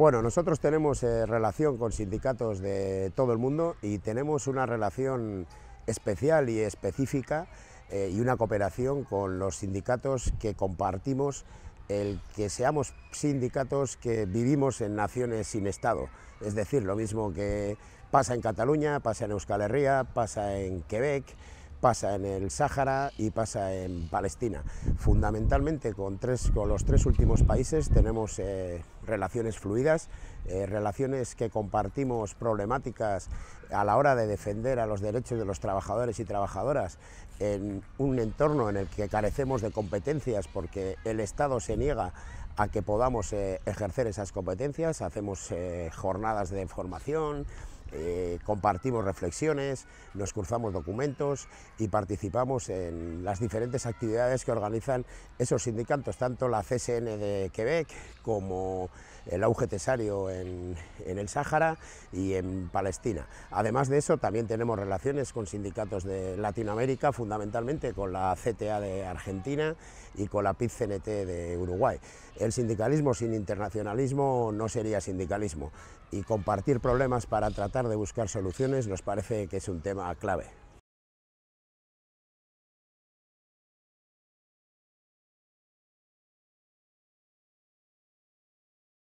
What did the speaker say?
Bueno, nosotros tenemos eh, relación con sindicatos de todo el mundo y tenemos una relación especial y específica eh, y una cooperación con los sindicatos que compartimos el que seamos sindicatos que vivimos en naciones sin Estado. Es decir, lo mismo que pasa en Cataluña, pasa en Euskal Herria, pasa en Quebec, pasa en el Sáhara y pasa en Palestina. Fundamentalmente con, tres, con los tres últimos países tenemos... Eh, relaciones fluidas, eh, relaciones que compartimos problemáticas a la hora de defender a los derechos de los trabajadores y trabajadoras en un entorno en el que carecemos de competencias porque el Estado se niega a que podamos eh, ejercer esas competencias, hacemos eh, jornadas de formación, eh, compartimos reflexiones, nos cruzamos documentos y participamos en las diferentes actividades que organizan esos sindicatos, tanto la CSN de Quebec como el auge tesario en, en el Sáhara y en Palestina. Además de eso, también tenemos relaciones con sindicatos de Latinoamérica, fundamentalmente con la CTA de Argentina y con la PICNT cnt de Uruguay. El sindicalismo sin internacionalismo no sería sindicalismo y compartir problemas para tratar de buscar soluciones nos parece que es un tema clave.